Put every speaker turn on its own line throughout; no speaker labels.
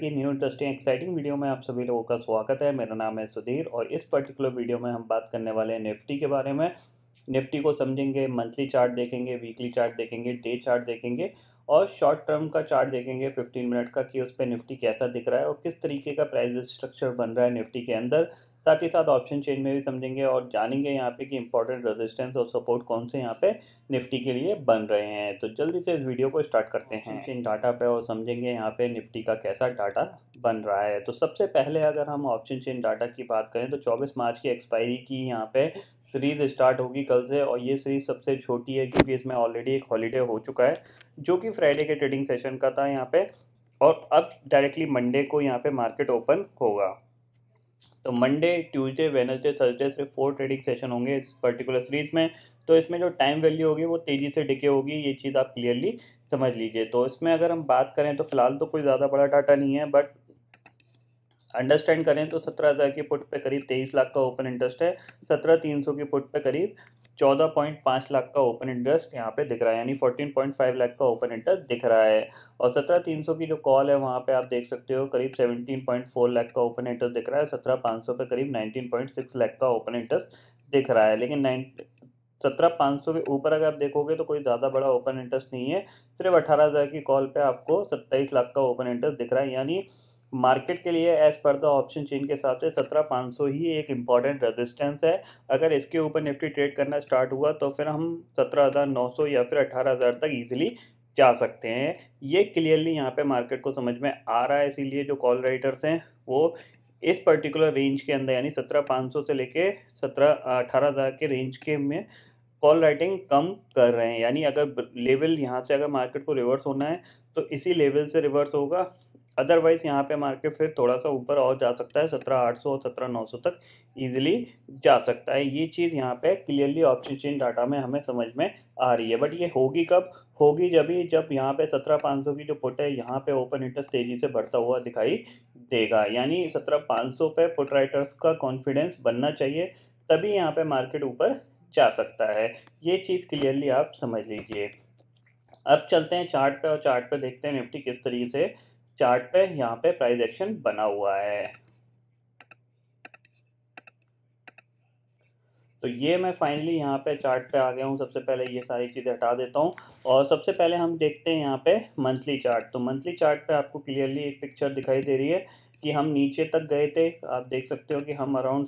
के new interesting exciting video में आप सभी लोगों का स्वागत है मेरा नाम है सुधीर और इस पर्टिकुलर वीडियो में हम बात करने वाले हैं निफ्टी के बारे में निफ्टी को समझेंगे मंथली चार्ट देखेंगे वीकली चार्ट देखेंगे डे चार्ट देखेंगे और शॉर्ट टर्म का चार्ट देखेंगे फिफ्टीन मिनट का कि उस पर निफ्टी कैसा दिख रहा है और किस तरीके का प्राइस स्ट्रक्चर बन रहा है निफ्टी के अंदर साथ ही साथ ऑप्शन चेन में भी समझेंगे और जानेंगे यहाँ पे कि इंपॉर्टेंट रेजिस्टेंस और सपोर्ट कौन से यहाँ पे निफ्टी के लिए बन रहे हैं तो जल्दी से इस वीडियो को स्टार्ट करते हैं चेंज डाटा पे और समझेंगे यहाँ पे निफ्टी का कैसा डाटा बन रहा है तो सबसे पहले अगर हम ऑप्शन चेन डाटा की बात करें तो चौबीस मार्च की एक्सपायरी की यहाँ पे सीरीज़ स्टार्ट होगी कल से और ये सीरीज़ सबसे छोटी है क्योंकि इसमें ऑलरेडी एक हॉलीडे हो चुका है जो कि फ्राइडे के ट्रेडिंग सेशन का था यहाँ पे और अब डायरेक्टली मंडे को यहाँ पे मार्केट ओपन होगा तो मंडे ट्यूसडे वेनसडे थर्सडे सिर्फ फोर ट्रेडिंग सेशन होंगे इस पर्टिकुलर सीरीज़ में तो इसमें जो टाइम वैल्यू होगी वो तेज़ी से डिके होगी ये चीज़ आप क्लियरली समझ लीजिए तो इसमें अगर हम बात करें तो फिलहाल तो कोई ज़्यादा बड़ा डाटा नहीं है बट अंडरस्टैंड करें तो सत्रह हज़ार की पुट पे करीब तेईस लाख का ओपन इंटरेस्ट है सत्रह तीन सौ की पुट पे करीब चौदह पॉइंट पाँच लाख का ओपन इंटरेस्ट यहाँ पे दिख रहा है यानी फोर्टीन पॉइंट फाइव लाख का ओपन इंटरेस्ट दिख रहा है और सत्रह तीन सौ की जो कॉल है वहाँ पे आप देख सकते हो करीब सेवनटीन पॉइंट फोर लाख का ओपन इंटरेस्ट दिख रहा है सत्रह पाँच सौ पे करीब नाइनटीन पॉइंट सिक्स लाख का ओपन इंटरेस्ट दिख रहा है लेकिन नाइन सत्रह पाँच सौ के ऊपर अगर आप देखोगे तो कोई ज़्यादा बड़ा ओपन इंटरेस्ट नहीं है सिर्फ अठारह हज़ार की कॉल पे आपको सत्ताईस लाख का ओपन इंटरेस्ट दिख रहा है यानी मार्केट के लिए as per the option chain के हिसाब से सत्रह पाँच सौ ही एक इम्पॉर्टेंट रेजिस्टेंस है अगर इसके ऊपर निफ्टी ट्रेड करना स्टार्ट हुआ तो फिर हम सत्रह हज़ार नौ सौ या फिर अठारह हज़ार तक ईजिली जा सकते हैं ये क्लियरली यहाँ पे मार्केट को समझ में आ रहा है इसीलिए जो कॉल राइटर्स हैं वो इस पर्टिकुलर रेंज के अंदर यानी सत्रह पाँच सौ से लेके सत्रह अठारह हज़ार के रेंज के में कॉल राइटिंग कम कर रहे हैं यानी अगर लेवल यहाँ से अगर मार्केट को रिवर्स होना है तो इसी लेवल से रिवर्स होगा अदरवाइज़ यहाँ पे मार्केट फिर थोड़ा सा ऊपर और जा सकता है सत्रह आठ सौ और सत्रह नौ सौ तक ईजिली जा सकता है ये चीज़ यहाँ पे क्लियरली ऑप्शन चेन डाटा में हमें समझ में आ रही है बट ये होगी कब होगी जब ही जब यहाँ पे सत्रह पाँच सौ की जो पुट है यहाँ पे ओपन इंटरेस्ट तेज़ी से बढ़ता हुआ दिखाई देगा यानी सत्रह पाँच सौ पे पुट राइटर्स का कॉन्फिडेंस बनना चाहिए तभी यहाँ पे मार्केट ऊपर जा सकता है ये चीज़ क्लियरली आप समझ लीजिए अब चलते हैं चार्ट पे और चार्ट पे देखते हैं निफ्टी किस तरीके से चार्ट पे यहाँ पे प्राइस एक्शन बना हुआ है तो ये मैं फाइनली यहाँ पे चार्ट पे आ गया हूँ सबसे पहले ये सारी चीज़ें हटा देता हूँ और सबसे पहले हम देखते हैं यहाँ पे मंथली चार्ट तो मंथली चार्ट पे आपको क्लियरली एक पिक्चर दिखाई दे रही है कि हम नीचे तक गए थे आप देख सकते हो कि हम अराउंड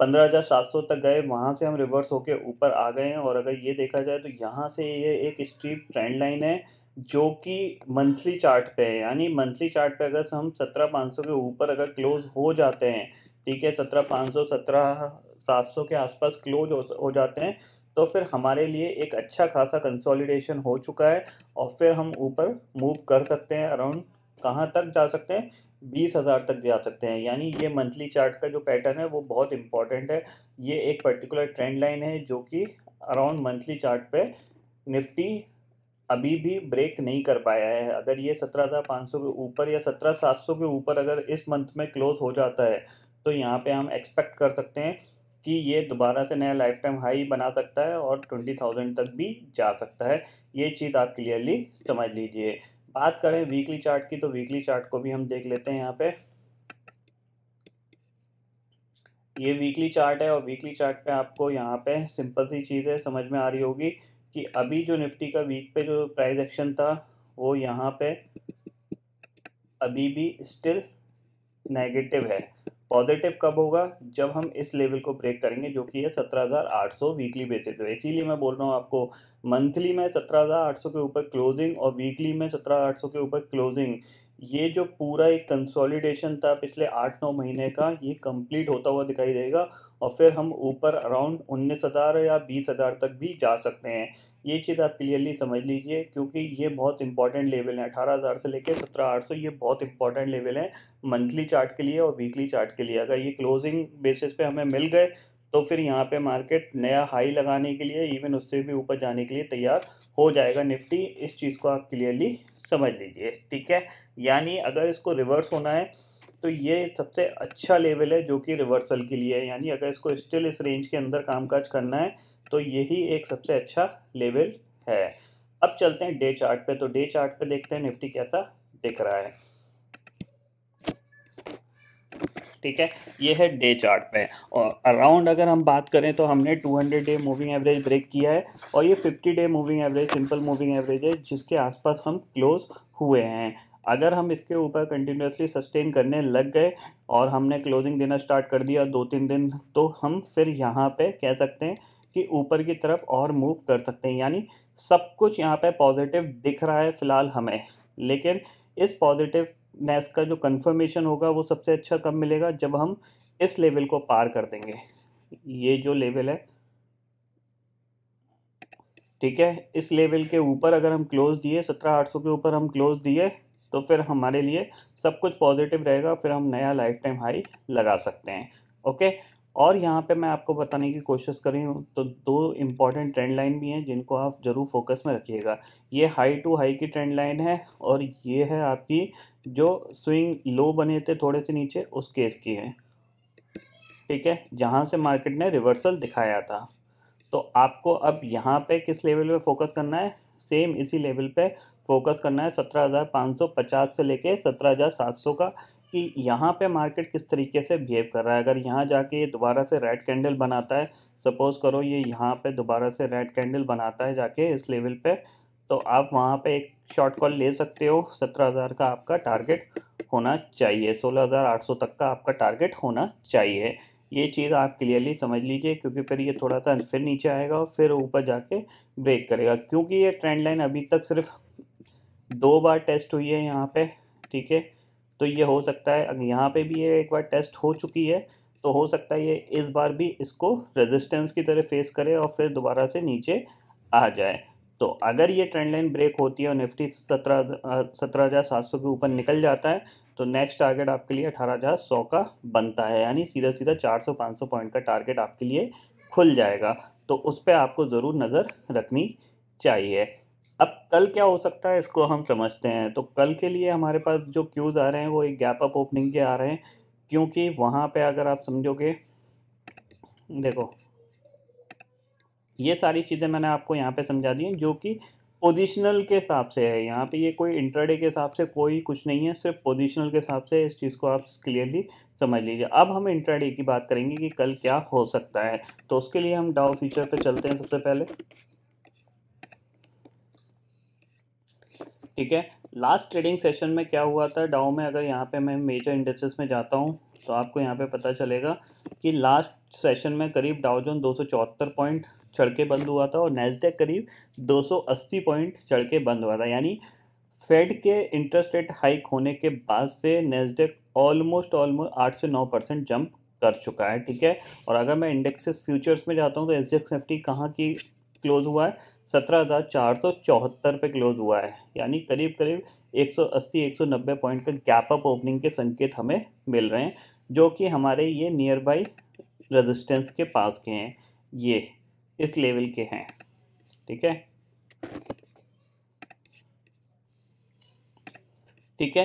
पंद्रह हज़ार सात सौ तक गए वहाँ से हम रिवर्स होके ऊपर आ गए हैं और अगर ये देखा जाए तो यहाँ से ये एक स्ट्रीप ट्रेंड लाइन है जो कि मंथली चार्ट पे है यानी मंथली चार्ट पे अगर हम सत्रह पाँच सौ के ऊपर अगर क्लोज हो जाते हैं ठीक है सत्रह पाँच सौ सत्रह सात सौ के आसपास क्लोज हो, हो जाते हैं तो फिर हमारे लिए एक अच्छा खासा कंसोलिडेशन हो चुका है और फिर हम ऊपर मूव कर सकते हैं अराउंड कहाँ तक जा सकते हैं बीस हज़ार तक जा सकते हैं यानी ये मंथली चार्ट का जो पैटर्न है वो बहुत इंपॉर्टेंट है ये एक पर्टिकुलर ट्रेंड लाइन है जो कि अराउंड मंथली चार्ट पे निफ्टी अभी भी ब्रेक नहीं कर पाया है अगर ये सत्रह हज़ार पाँच सौ के ऊपर या सत्रह सात सौ के ऊपर अगर इस मंथ में क्लोज हो जाता है तो यहाँ पे हम एक्सपेक्ट कर सकते हैं कि ये दोबारा से नया लाइफ टाइम हाई बना सकता है और ट्वेंटी थाउजेंड तक भी जा सकता है ये चीज़ आप क्लियरली समझ लीजिए बात करें वीकली चार्ट की तो वीकली चार्ट को भी हम देख लेते हैं यहाँ पे ये वीकली चार्ट है और वीकली चार्ट पे आपको यहाँ पे सिंपल सी चीज़ है समझ में आ रही होगी कि अभी जो निफ्टी का वीक पे जो प्राइस एक्शन था वो यहाँ पे अभी भी स्टिल नेगेटिव है पॉजिटिव कब होगा जब हम इस लेवल को ब्रेक करेंगे जो कि है 17,800 वीकली बेसिस पे इसीलिए मैं बोल रहा हूँ आपको मंथली में 17,800 के ऊपर क्लोजिंग और वीकली में 17,800 के ऊपर क्लोजिंग ये जो पूरा एक कंसोलिडेशन था पिछले आठ नौ महीने का ये कंप्लीट होता हुआ दिखाई देगा और फिर हम ऊपर अराउंड उन्नीस हज़ार या बीस हज़ार तक भी जा सकते हैं ये चीज़ आप क्लियरली समझ लीजिए क्योंकि ये बहुत इंपॉर्टेंट लेवल है अठारह हज़ार से लेकर सत्रह आठ सौ ये बहुत इंपॉर्टेंट लेवल है मंथली चार्ट के लिए और वीकली चार्ट के लिए अगर ये क्लोजिंग बेसिस पे हमें मिल गए तो फिर यहाँ पे मार्केट नया हाई लगाने के लिए इवन उससे भी ऊपर जाने के लिए तैयार हो जाएगा निफ्टी इस चीज़ को आप क्लियरली समझ लीजिए ठीक है यानी अगर इसको रिवर्स होना है तो ये सबसे अच्छा लेवल है जो कि रिवर्सल के लिए है यानी अगर इसको स्टिल इस रेंज के अंदर कामकाज करना है तो यही एक सबसे अच्छा लेवल है अब चलते हैं डे चार्ट पे तो डे चार्ट पे देखते हैं निफ्टी कैसा दिख रहा है ठीक है ये है डे चार्ट पे और अराउंड अगर हम बात करें तो हमने 200 डे मूविंग एवरेज ब्रेक किया है और ये 50 day moving average simple moving average है जिसके आसपास हम क्लोज हुए हैं अगर हम इसके ऊपर कंटिन्यूसली सस्टेन करने लग गए और हमने क्लोजिंग देना स्टार्ट कर दिया दो तीन दिन तो हम फिर यहाँ पे कह सकते हैं कि ऊपर की तरफ और मूव कर सकते हैं यानी सब कुछ यहाँ पे पॉजिटिव दिख रहा है फ़िलहाल हमें लेकिन इस पॉजिटिवनेस का जो कन्फर्मेशन होगा वो सबसे अच्छा कब मिलेगा जब हम इस लेवल को पार कर देंगे ये जो लेवल है ठीक है इस लेवल के ऊपर अगर हम क्लोज दिए सत्रह आठ सौ के ऊपर हम क्लोज दिए तो फिर हमारे लिए सब कुछ पॉजिटिव रहेगा फिर हम नया लाइफ टाइम हाई लगा सकते हैं ओके और यहाँ पे मैं आपको बताने की कोशिश कर रही हूँ तो दो इम्पॉर्टेंट ट्रेंड लाइन भी हैं जिनको आप ज़रूर फोकस में रखिएगा ये हाई टू हाई की ट्रेंड लाइन है और ये है आपकी जो स्विंग लो बने थे थोड़े से नीचे उस केस की है ठीक है जहाँ से मार्केट ने रिवर्सल दिखाया था तो आपको अब यहाँ पे किस लेवल पे फोकस करना है सेम इसी लेवल पे फोकस करना है सत्रह हज़ार पाँच सौ पचास से लेके सत्रह हज़ार सात सौ का कि यहाँ पे मार्केट किस तरीके से बिहेव कर रहा है अगर यहाँ जाके ये दोबारा से रेड कैंडल बनाता है सपोज़ करो ये यहाँ पे दोबारा से रेड कैंडल बनाता है जाके इस लेवल पे तो आप वहाँ पे एक शॉर्ट कॉल ले सकते हो सत्रह हज़ार का आपका टारगेट होना चाहिए सोलह हज़ार आठ सौ तक का आपका टारगेट होना चाहिए ये चीज़ आप क्लियरली समझ लीजिए क्योंकि फिर ये थोड़ा सा फिर नीचे आएगा और फिर ऊपर जाके ब्रेक करेगा क्योंकि ये ट्रेंड लाइन अभी तक सिर्फ दो बार टेस्ट हुई है यहाँ पे ठीक है तो ये हो सकता है अगर यहाँ पे भी ये एक बार टेस्ट हो चुकी है तो हो सकता है ये इस बार भी इसको रेजिस्टेंस की तरह फेस करे और फिर दोबारा से नीचे आ जाए तो अगर ये ट्रेंड लाइन ब्रेक होती है और निफ्टी सत्रह सत्रह हज़ार सात सौ के ऊपर निकल जाता है तो नेक्स्ट टारगेट आपके लिए अठारह हज़ार सौ का बनता है यानी सीधा सीधा चार सौ पाँच सौ पॉइंट का टारगेट आपके लिए खुल जाएगा तो उस पर आपको ज़रूर नज़र रखनी चाहिए अब कल क्या हो सकता है इसको हम समझते हैं तो कल के लिए हमारे पास जो क्यूज़ आ रहे हैं वो एक गैप अप ओपनिंग के आ रहे हैं क्योंकि वहाँ पे अगर आप समझोगे देखो ये सारी चीज़ें मैंने आपको यहाँ पे समझा दी हैं जो कि पोजिशनल के हिसाब से है यहाँ पे ये कोई इंटरडे के हिसाब से कोई कुछ नहीं है सिर्फ पोजिशनल के हिसाब से इस चीज़ को आप क्लियरली समझ लीजिए अब हम इंटरडे की बात करेंगे कि कल क्या हो सकता है तो उसके लिए हम डाउ फीचर पे चलते हैं सबसे पहले ठीक है लास्ट ट्रेडिंग सेशन में क्या हुआ था डाउ में अगर यहाँ पे मैं मेजर इंडस्ट्रीज में जाता हूँ तो आपको यहाँ पे पता चलेगा कि लास्ट सेशन में करीब डाउ जोन दो पॉइंट चढ़ के बंद हुआ था और नैसडेक करीब 280 पॉइंट चढ़ के बंद हुआ था यानी फेड के इंटरेस्ट रेट हाइक होने के बाद से नैसडेक ऑलमोस्ट ऑलमोस्ट आठ से नौ परसेंट जंप कर चुका है ठीक है और अगर मैं इंडेक्सेस फ्यूचर्स में जाता हूँ तो एस डी एक्स निफ्टी कहाँ की क्लोज़ हुआ है सत्रह हज़ार चार सौ चौहत्तर पे क्लोज़ हुआ है यानी करीब करीब एक सौ अस्सी एक सौ नब्बे पॉइंट का गैप अप ओपनिंग के संकेत हमें मिल रहे हैं जो कि हमारे ये नियर बाई रजिस्टेंस के पास के हैं ये इस लेवल के हैं ठीक है ठीक है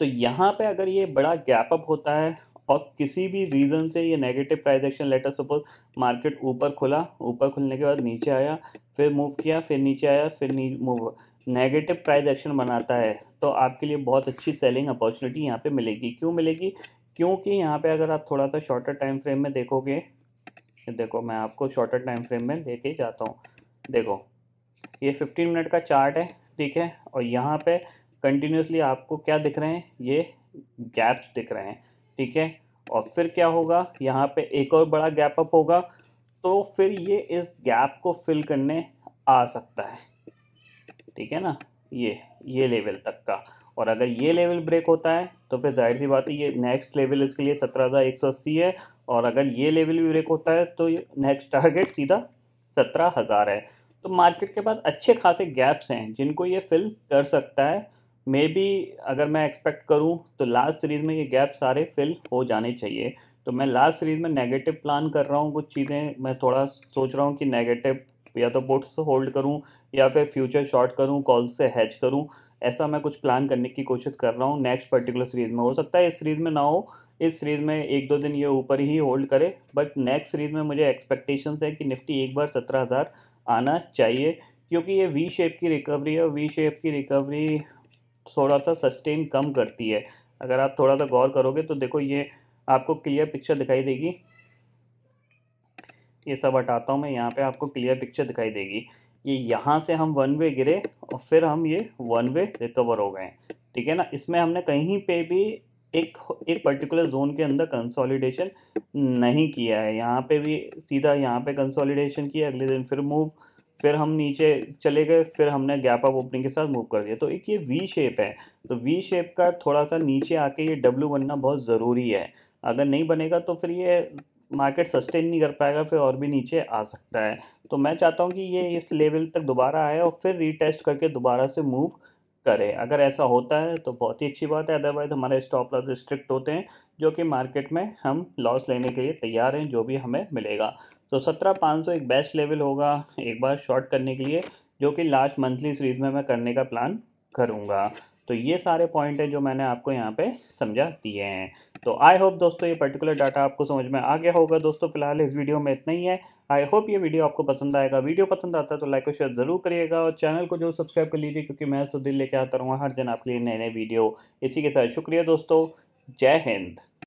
तो यहाँ पे अगर ये बड़ा गैप अप होता है और किसी भी रीज़न से ये negative price action later suppose market ऊपर खुला ऊपर खुलने के बाद नीचे आया फिर मूव किया फिर नीचे आया फिर नी, मूव नेगेटिव प्राइस एक्शन बनाता है तो आपके लिए बहुत अच्छी सेलिंग अपॉर्चुनिटी यहाँ पे मिलेगी क्यों मिलेगी क्योंकि यहाँ पे अगर आप थोड़ा सा शॉर्टर टाइम फ्रेम में देखोगे देखो मैं आपको शॉर्टर टाइम फ्रेम में लेके जाता हूँ देखो ये फिफ्टीन मिनट का चार्ट है ठीक है और यहाँ पे कंटिन्यूसली आपको क्या दिख रहे हैं ये गैप्स दिख रहे हैं ठीक है और फिर क्या होगा यहाँ पे एक और बड़ा गैप अप होगा तो फिर ये इस गैप को फिल करने आ सकता है ठीक है ना ये ये लेवल तक का और अगर ये लेवल ब्रेक होता है तो फिर जाहिर सी बात है ये नेक्स्ट लेवल इसके लिए सत्रह हज़ार एक सौ अस्सी है और अगर ये लेवल भी ब्रेक होता है तो नेक्स्ट टारगेट सीधा सत्रह हज़ार है तो मार्केट के पास अच्छे खासे गैप्स हैं जिनको ये फिल कर सकता है मे बी अगर मैं एक्सपेक्ट करूँ तो लास्ट सीरीज़ में ये गैप सारे फिल हो जाने चाहिए तो मैं लास्ट सीरीज़ में नेगेटिव प्लान कर रहा हूँ कुछ चीज़ें मैं थोड़ा सोच रहा हूँ कि नेगेटिव या तो बुट्स होल्ड करूँ या फिर फ्यूचर शॉर्ट करूँ कॉल से हैच करूँ ऐसा मैं कुछ प्लान करने की कोशिश कर रहा हूँ नेक्स्ट पर्टिकुलर सीरीज़ में हो सकता है इस सीरीज़ में ना हो इस सीरीज़ में एक दो दिन ये ऊपर ही होल्ड करे बट नेक्स्ट सीरीज़ में मुझे एक्सपेक्टेशंस है कि निफ्टी एक बार सत्रह हज़ार आना चाहिए क्योंकि ये वी शेप की रिकवरी है वी शेप की रिकवरी थोड़ा सा सस्टेन कम करती है अगर आप थोड़ा सा गौर करोगे तो देखो ये आपको क्लियर पिक्चर दिखाई देगी ये सब हटाता हूँ मैं यहाँ पे आपको क्लियर पिक्चर दिखाई देगी ये यहाँ से हम वन वे गिरे और फिर हम ये वन वे रिकवर हो गए ठीक है ना इसमें हमने कहीं पे भी एक एक पर्टिकुलर जोन के अंदर कंसोलिडेशन नहीं किया है यहाँ पे भी सीधा यहाँ पे कंसोलिडेशन किया अगले दिन फिर मूव फिर हम नीचे चले गए फिर हमने गैप अप ओपनिंग के साथ मूव कर दिया तो एक ये वी शेप है तो वी शेप का थोड़ा सा नीचे आके ये डब्ल्यू बनना बहुत ज़रूरी है अगर नहीं बनेगा तो फिर ये मार्केट सस्टेन नहीं कर पाएगा फिर और भी नीचे आ सकता है तो मैं चाहता हूँ कि ये इस लेवल तक दोबारा आए और फिर रीटेस्ट करके दोबारा से मूव करें अगर ऐसा होता है तो बहुत ही अच्छी बात है अदरवाइज हमारे स्टॉप लॉस स्ट्रिक्ट होते हैं जो कि मार्केट में हम लॉस लेने के लिए तैयार हैं जो भी हमें मिलेगा तो सत्रह पाँच सौ एक बेस्ट लेवल होगा एक बार शॉर्ट करने के लिए जो कि लास्ट मंथली सीरीज में मैं करने का प्लान करूँगा तो ये सारे पॉइंट हैं जो मैंने आपको यहाँ पे समझा दिए हैं तो आई होप दोस्तों ये पर्टिकुलर डाटा आपको समझ में आ गया होगा दोस्तों फिलहाल इस वीडियो में इतना ही है आई होप ये वीडियो आपको पसंद आएगा वीडियो पसंद आता है तो लाइक और शेयर ज़रूर करिएगा और चैनल को जो सब्सक्राइब कर लीजिए क्योंकि मैं सुधीर लेके आता रहूँगा हर दिन आपके लिए नए नए वीडियो इसी के साथ शुक्रिया दोस्तों जय हिंद